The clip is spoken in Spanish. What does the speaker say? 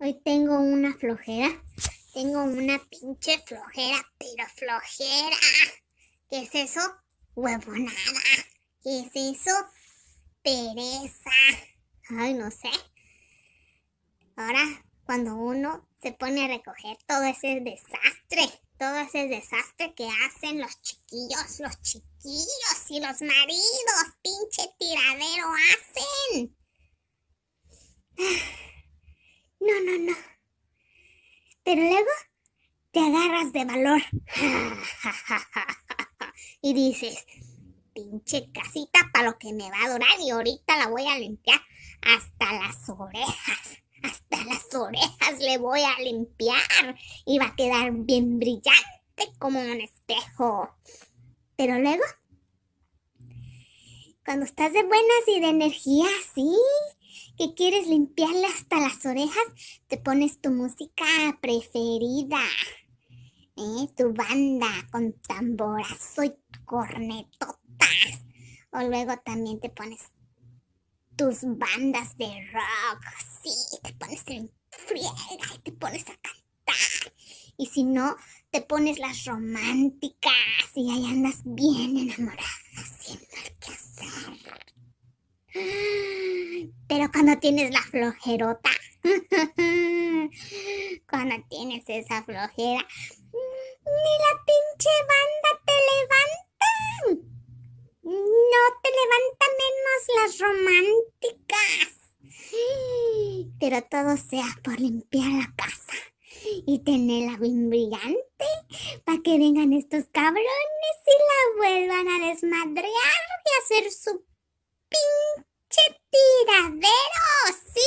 Hoy tengo una flojera. Tengo una pinche flojera, pero flojera. ¿Qué es eso? Huevonada. ¿Qué es eso? Pereza. Ay, no sé. Ahora, cuando uno se pone a recoger todo ese desastre, todo ese desastre que hacen los chiquillos, los chiquillos y los maridos, pinche pero luego te agarras de valor y dices, pinche casita para lo que me va a durar y ahorita la voy a limpiar hasta las orejas. Hasta las orejas le voy a limpiar y va a quedar bien brillante como un espejo. Pero luego, cuando estás de buenas y de energía, sí, que quieres limpiarle hasta las orejas, te pones tu música preferida. ¿eh? Tu banda con tamborazo y cornetotas. O luego también te pones tus bandas de rock. Sí, te pones y te pones a cantar. Y si no, te pones las románticas y ahí andas bien enamorada. Pero cuando tienes la flojerota, cuando tienes esa flojera, ni la pinche banda te levanta. No te levanta menos las románticas. Pero todo sea por limpiar la casa y tenerla bien brillante para que vengan estos cabrones y la vuelvan a desmadrear y hacer su pinche... ¡Tiraderos! ¡Sí!